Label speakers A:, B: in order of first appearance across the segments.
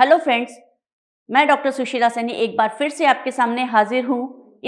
A: hello friends मैं doctor Sushila Saini एक बार फिर से आपके सामने हाजिर हूँ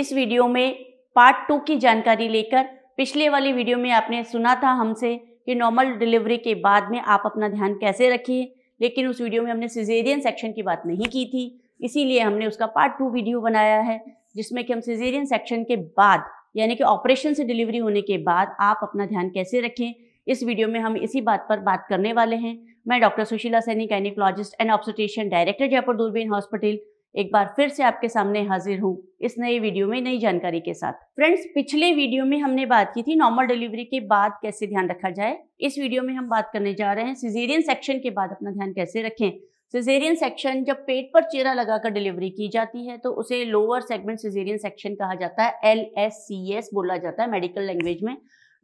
A: इस वीडियो में पार्ट टू की जानकारी लेकर पिछले वाली वीडियो में आपने सुना था हमसे कि नॉर्मल डिलीवरी के बाद में आप अपना ध्यान कैसे रखिए लेकिन उस वीडियो में हमने सिजेरियन सेक्शन की बात नहीं की थी इसीलिए हमने उसका पार्ट टू वीडियो बनाया है जिसमें कि हम सिजेरियन सेक्शन के बाद यानी कि ऑपरेशन से डिलीवरी होने के बाद आप अपना ध्यान कैसे रखें इस वीडियो में हम इसी बात पर बात करने वाले हैं मैं doctor Sushila Saini gynaecologist and obstetrics director Jaipur Doorbeen hospital एक बार फिर से आपके सामने हाजिर हूँ इस नए वीडियो में नई जानकारी के साथ फ्रेंड्स पिछले वीडियो में हमने बात की थी नॉर्मल डिलीवरी के बाद कैसे ध्यान रखा जाए इस वीडियो में हम बात करने जा रहे हैं सिजेरियन सेक्शन के बाद अपना ध्यान कैसे रखें सिजेरियन सेक्शन जब पेट पर चेरा लगाकर डिलीवरी की जाती है तो उसे लोअर सेगमेंट सिजेरियन सेक्शन कहा जाता है एल एस एस सी बोला जाता है मेडिकल लैंग्वेज में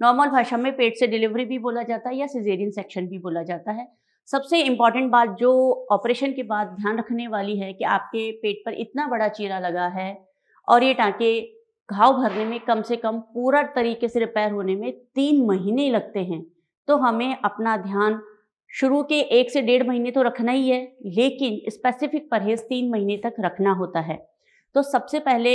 A: नॉर्मल भाषा में पेट से डिलीवरी भी बोला जाता है या सिजेरियन सेक्शन भी बोला जाता है सबसे इम्पॉर्टेंट बात जो ऑपरेशन के बाद ध्यान रखने वाली है कि आपके पेट पर इतना बड़ा चीरा लगा है और ये टाँके घाव भरने में कम से कम पूरा तरीके से रिपेयर होने में तीन महीने लगते हैं तो हमें अपना ध्यान शुरू के एक से डेढ़ महीने तो रखना ही है लेकिन स्पेसिफिक परहेज तीन महीने तक रखना होता है तो सबसे पहले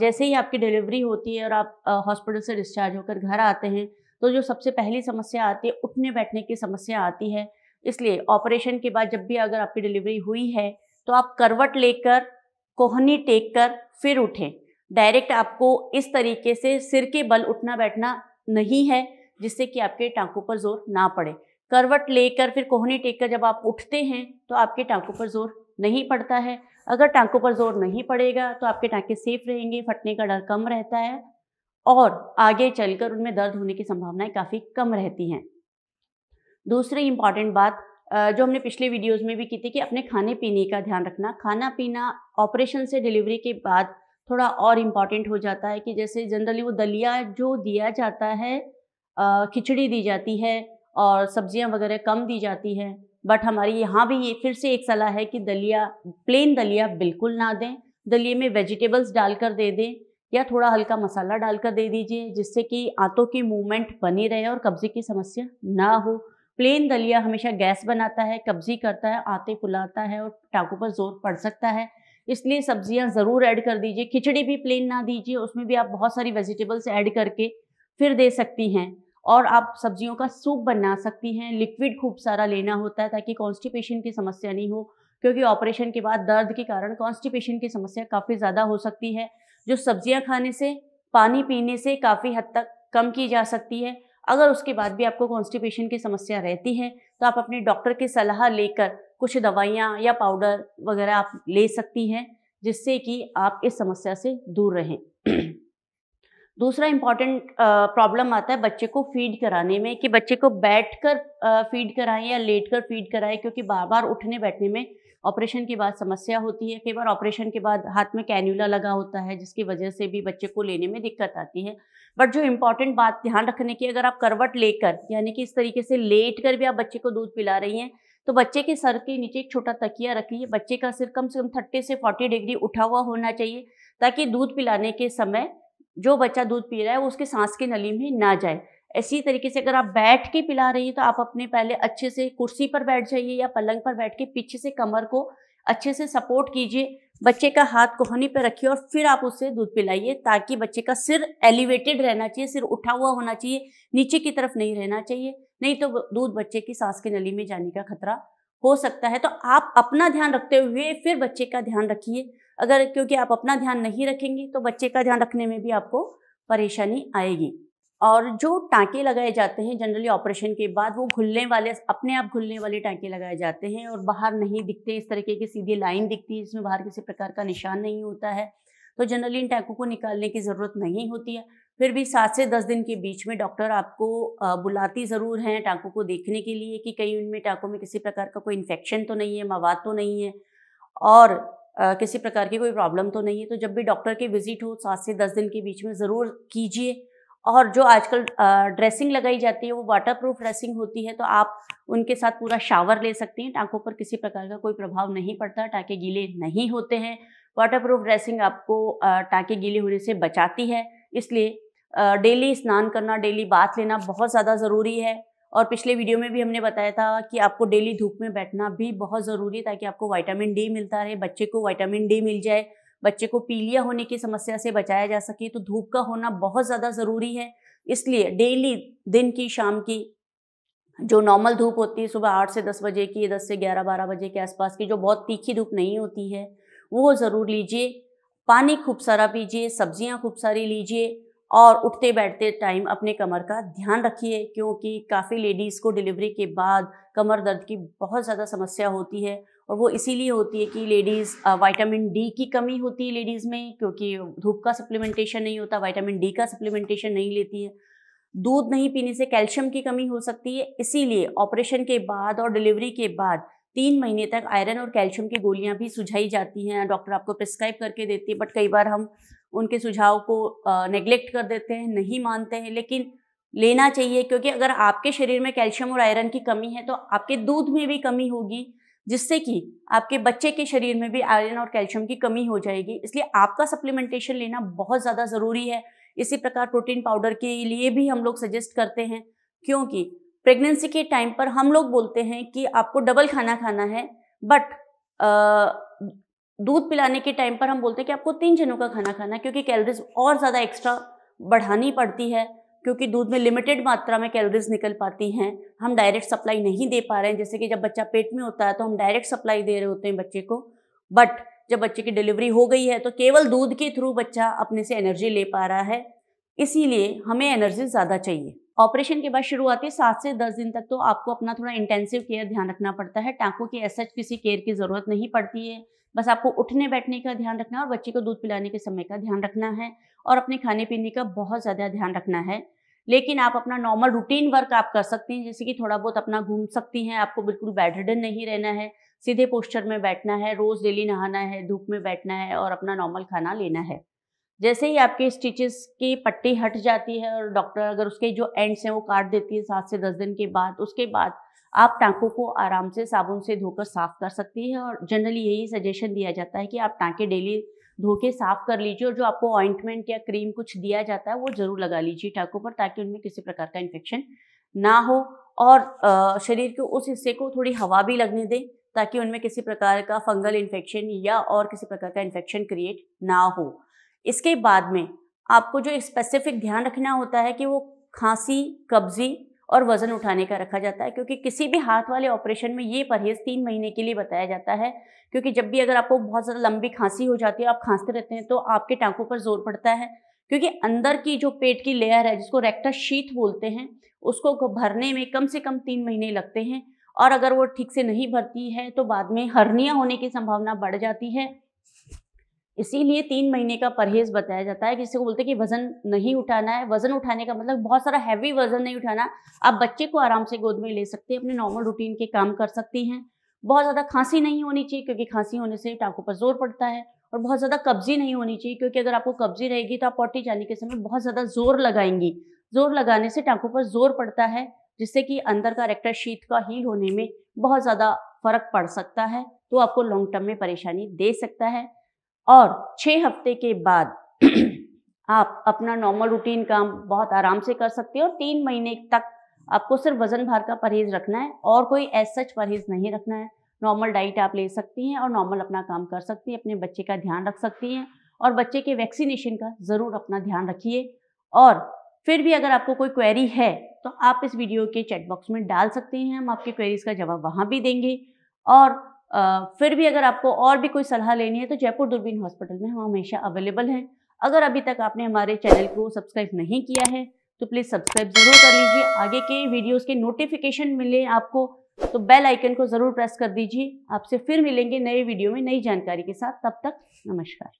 A: जैसे ही आपकी डिलीवरी होती है और आप हॉस्पिटल से डिस्चार्ज होकर घर आते हैं तो जो सबसे पहली समस्या आती है उठने बैठने की समस्या आती है इसलिए ऑपरेशन के बाद जब भी अगर आपकी डिलीवरी हुई है तो आप करवट लेकर कोहनी टेक कर फिर उठें डायरेक्ट आपको इस तरीके से सिर के बल उठना बैठना नहीं है जिससे कि आपके टांकों पर जोर ना पड़े करवट लेकर फिर कोहनी टेक कर जब आप उठते हैं तो आपके टांकों पर जोर नहीं पड़ता है अगर टांकों पर जोर नहीं पड़ेगा तो आपके टांके सेफ रहेंगे फटने का डर कम रहता है और आगे चलकर उनमें दर्द होने की संभावनाएं काफ़ी कम रहती हैं दूसरी इम्पॉर्टेंट बात जो हमने पिछले वीडियोस में भी की थी कि अपने खाने पीने का ध्यान रखना खाना पीना ऑपरेशन से डिलीवरी के बाद थोड़ा और इम्पॉर्टेंट हो जाता है कि जैसे जनरली वो दलिया जो दिया जाता है खिचड़ी दी जाती है और सब्जियां वगैरह कम दी जाती है बट हमारी यहाँ भी ये फिर से एक सलाह है कि दलिया प्लेन दलिया बिल्कुल ना दें दलिए में वेजिटेबल्स डालकर दे दें या थोड़ा हल्का मसाला डालकर दे दीजिए जिससे कि आंतों की मूवमेंट बनी रहे और कब्जे की समस्या ना हो प्लेन दलिया हमेशा गैस बनाता है कब्जी करता है आते फुलाता है और टाकों पर जोर पड़ सकता है इसलिए सब्जियां ज़रूर ऐड कर दीजिए खिचड़ी भी प्लेन ना दीजिए उसमें भी आप बहुत सारी वेजिटेबल्स ऐड करके फिर दे सकती हैं और आप सब्जियों का सूप बना सकती हैं लिक्विड खूब सारा लेना होता है ताकि कॉन्स्टिपेशन की समस्या नहीं हो क्योंकि ऑपरेशन के बाद दर्द के कारण कॉन्स्टिपेशन की समस्या काफ़ी ज़्यादा हो सकती है जो सब्जियां खाने से पानी पीने से काफ़ी हद तक कम की जा सकती है अगर उसके बाद भी आपको कॉन्स्टिपेशन की समस्या रहती है तो आप अपने डॉक्टर की सलाह लेकर कुछ दवाइयाँ या पाउडर वगैरह आप ले सकती हैं जिससे कि आप इस समस्या से दूर रहें दूसरा इम्पॉर्टेंट प्रॉब्लम आता है बच्चे को फीड कराने में कि बच्चे को बैठ कर फीड कराएं या लेट कर फीड कराएं क्योंकि बार बार उठने बैठने में ऑपरेशन के बाद समस्या होती है कई बार ऑपरेशन के बाद हाथ में कैन्यूला लगा होता है जिसकी वजह से भी बच्चे को लेने में दिक्कत आती है बट जो इम्पॉर्टेंट बात ध्यान रखने की अगर आप करवट लेकर यानी कि इस तरीके से लेट कर भी आप बच्चे को दूध पिला रही हैं तो बच्चे के सर के नीचे एक छोटा तकिया रखिए बच्चे का सिर कम से कम थर्टी से फोर्टी डिग्री उठा हुआ होना चाहिए ताकि दूध पिलाने के समय जो बच्चा दूध पी रहा है वो उसके सांस की नली में ना जाए इसी तरीके से अगर आप बैठ के पिला रही है तो आप अपने पहले अच्छे से कुर्सी पर बैठ जाइए या पलंग पर बैठ के पीछे से कमर को अच्छे से सपोर्ट कीजिए बच्चे का हाथ कोहनी पर रखिए और फिर आप उससे दूध पिलाइए ताकि बच्चे का सिर एलिवेटेड रहना चाहिए सिर उठा हुआ होना चाहिए नीचे की तरफ नहीं रहना चाहिए नहीं तो दूध बच्चे की सांस की नली में जाने का खतरा हो सकता है तो आप अपना ध्यान रखते हुए फिर बच्चे का ध्यान रखिए अगर क्योंकि आप अपना ध्यान नहीं रखेंगे तो बच्चे का ध्यान रखने में भी आपको परेशानी आएगी और जो टाँके लगाए जाते हैं जनरली ऑपरेशन के बाद वो घुलने वाले अपने आप घुलने वाले टाँके लगाए जाते हैं और बाहर नहीं दिखते इस तरीके की सीधी लाइन दिखती है जिसमें बाहर किसी प्रकार का निशान नहीं होता है तो जनरली इन टाँकों को निकालने की ज़रूरत नहीं होती है फिर भी सात से दस दिन के बीच में डॉक्टर आपको बुलाती ज़रूर हैं टाँकों को देखने के लिए कि कहीं उनमें टाँकों में किसी प्रकार का कोई इन्फेक्शन तो नहीं है मवाद तो नहीं है और किसी प्रकार की कोई प्रॉब्लम तो नहीं है तो जब भी डॉक्टर की विज़िट हो सात से दस दिन के बीच में ज़रूर कीजिए और जो आजकल ड्रेसिंग लगाई जाती है वो वाटर प्रूफ ड्रेसिंग होती है तो आप उनके साथ पूरा शावर ले सकते हैं टाँकों पर किसी प्रकार का कोई प्रभाव नहीं पड़ता टाँके गीले नहीं होते हैं वाटर प्रूफ ड्रेसिंग आपको टाँके गीले होने से बचाती है इसलिए डेली स्नान करना डेली बाथ लेना बहुत ज़्यादा ज़रूरी है और पिछले वीडियो में भी हमने बताया था कि आपको डेली धूप में बैठना भी बहुत ज़रूरी है ताकि आपको वाइटामिन डी मिलता रहे बच्चे को वाइटामिन डी मिल जाए बच्चे को पीलिया होने की समस्या से बचाया जा सके तो धूप का होना बहुत ज़्यादा ज़रूरी है इसलिए डेली दिन की शाम की जो नॉर्मल धूप होती है सुबह आठ से दस बजे की दस से ग्यारह बारह बजे के आसपास की जो बहुत तीखी धूप नहीं होती है वो ज़रूर लीजिए पानी खूब सारा पीजिए सब्जियां खूब सारी लीजिए और उठते बैठते टाइम अपने कमर का ध्यान रखिए क्योंकि काफ़ी लेडीज़ को डिलीवरी के बाद कमर दर्द की बहुत ज़्यादा समस्या होती है और वो इसीलिए होती है कि लेडीज़ विटामिन डी की कमी होती है लेडीज़ में क्योंकि धूप का सप्लीमेंटेशन नहीं होता विटामिन डी का सप्लीमेंटेशन नहीं लेती है दूध नहीं पीने से कैल्शियम की कमी हो सकती है इसीलिए ऑपरेशन के बाद और डिलीवरी के बाद तीन महीने तक आयरन और कैल्शियम की गोलियां भी सुझाई जाती हैं डॉक्टर आपको प्रिस्क्राइब करके देती है बट कई बार हम उनके सुझाव को नेग्लेक्ट कर देते हैं नहीं मानते हैं लेकिन लेना चाहिए क्योंकि अगर आपके शरीर में कैल्शियम और आयरन की कमी है तो आपके दूध में भी कमी होगी जिससे कि आपके बच्चे के शरीर में भी आयरन और कैल्शियम की कमी हो जाएगी इसलिए आपका सप्लीमेंटेशन लेना बहुत ज़्यादा ज़रूरी है इसी प्रकार प्रोटीन पाउडर के लिए भी हम लोग सजेस्ट करते हैं क्योंकि प्रेगनेंसी के टाइम पर हम लोग बोलते हैं कि आपको डबल खाना खाना है बट दूध पिलाने के टाइम पर हम बोलते हैं कि आपको तीन जनों का खाना खाना है क्योंकि कैलरीज और ज़्यादा एक्स्ट्रा बढ़ानी पड़ती है क्योंकि दूध में लिमिटेड मात्रा में कैलरीज निकल पाती हैं हम डायरेक्ट सप्लाई नहीं दे पा रहे हैं जैसे कि जब बच्चा पेट में होता है तो हम डायरेक्ट सप्लाई दे रहे होते हैं बच्चे को बट जब बच्चे की डिलीवरी हो गई है तो केवल दूध के थ्रू बच्चा अपने से एनर्जी ले पा रहा है इसीलिए हमें एनर्जी ज़्यादा चाहिए ऑपरेशन के बाद शुरुआती सात से दस दिन तक तो आपको अपना थोड़ा इंटेंसिव केयर ध्यान रखना पड़ता है टाँकों की ऐसा किसी केयर की ज़रूरत नहीं पड़ती है बस आपको उठने बैठने का ध्यान रखना है और बच्चे को दूध पिलाने के समय का ध्यान रखना है और अपने खाने पीने का बहुत ज़्यादा ध्यान रखना है लेकिन आप अपना नॉर्मल रूटीन वर्क आप कर सकती हैं जैसे कि थोड़ा बहुत अपना घूम सकती हैं आपको बिल्कुल बैडन नहीं रहना है सीधे पोस्चर में बैठना है रोज़ डेली नहाना है धूप में बैठना है और अपना नॉर्मल खाना लेना है जैसे ही आपके स्टिचेस की पट्टी हट जाती है और डॉक्टर अगर उसके जो एंड्स हैं वो काट देती है सात से दस दिन के बाद उसके बाद आप टाँकों को आराम से साबुन से धोकर साफ कर सकती हैं और जनरली यही सजेशन दिया जाता है कि आप टाँके डेली धो के साफ कर लीजिए और जो आपको ऑइंटमेंट या क्रीम कुछ दिया जाता है वो जरूर लगा लीजिए टाँकों पर ताकि उनमें किसी प्रकार का इन्फेक्शन ना हो और शरीर के उस हिस्से को थोड़ी हवा भी लगने दें ताकि उनमें किसी प्रकार का फंगल इन्फेक्शन या और किसी प्रकार का इन्फेक्शन क्रिएट ना हो इसके बाद में आपको जो स्पेसिफिक ध्यान रखना होता है कि वो खांसी कब्जी और वज़न उठाने का रखा जाता है क्योंकि किसी भी हाथ वाले ऑपरेशन में ये परहेज़ तीन महीने के लिए बताया जाता है क्योंकि जब भी अगर आपको बहुत ज़्यादा लंबी खांसी हो जाती है आप खांसते रहते हैं तो आपके टांकों पर जोर पड़ता है क्योंकि अंदर की जो पेट की लेयर है जिसको रेक्टा शीत बोलते हैं उसको भरने में कम से कम तीन महीने लगते हैं और अगर वो ठीक से नहीं भरती है तो बाद में हर्निया होने की संभावना बढ़ जाती है इसीलिए तीन महीने का परहेज बताया जाता है जिससे को बोलते हैं कि वजन नहीं उठाना है वजन उठाने का मतलब बहुत सारा हैवी वजन नहीं उठाना आप बच्चे को आराम से गोद में ले सकते हैं अपने नॉर्मल रूटीन के काम कर सकती हैं बहुत ज़्यादा खांसी नहीं होनी चाहिए क्योंकि खांसी होने से टाँकों पर जोर पड़ता है और बहुत ज़्यादा कब्जी नहीं होनी चाहिए क्योंकि अगर आपको कब्जी रहेगी तो आप पोटी जाने के समय बहुत ज़्यादा जोर लगाएंगी जोर लगाने से टाँकों पर जोर पड़ता है जिससे कि अंदर का रेक्टर शीत का हील होने में बहुत ज़्यादा फर्क पड़ सकता है तो आपको लॉन्ग टर्म में परेशानी दे सकता है और छः हफ्ते के बाद आप अपना नॉर्मल रूटीन काम बहुत आराम से कर सकते हो और तीन महीने तक आपको सिर्फ वजन भार का परहेज रखना है और कोई एज सच परहेज नहीं रखना है नॉर्मल डाइट आप ले सकती हैं और नॉर्मल अपना काम कर सकती हैं अपने बच्चे का ध्यान रख सकती हैं और बच्चे के वैक्सीनेशन का ज़रूर अपना ध्यान रखिए और फिर भी अगर आपको कोई क्वेरी है तो आप इस वीडियो के चैट बॉक्स में डाल सकते हैं हम आपके क्वेरीज़ का जवाब वहाँ भी देंगे और फिर भी अगर आपको और भी कोई सलाह लेनी है तो जयपुर दूरबीन हॉस्पिटल में हम हमेशा अवेलेबल हैं अगर अभी तक आपने हमारे चैनल को सब्सक्राइब नहीं किया है तो प्लीज़ सब्सक्राइब ज़रूर कर लीजिए आगे के वीडियोस के नोटिफिकेशन मिले आपको तो बेल आइकन को ज़रूर प्रेस कर दीजिए आपसे फिर मिलेंगे नए वीडियो में नई जानकारी के साथ तब तक नमस्कार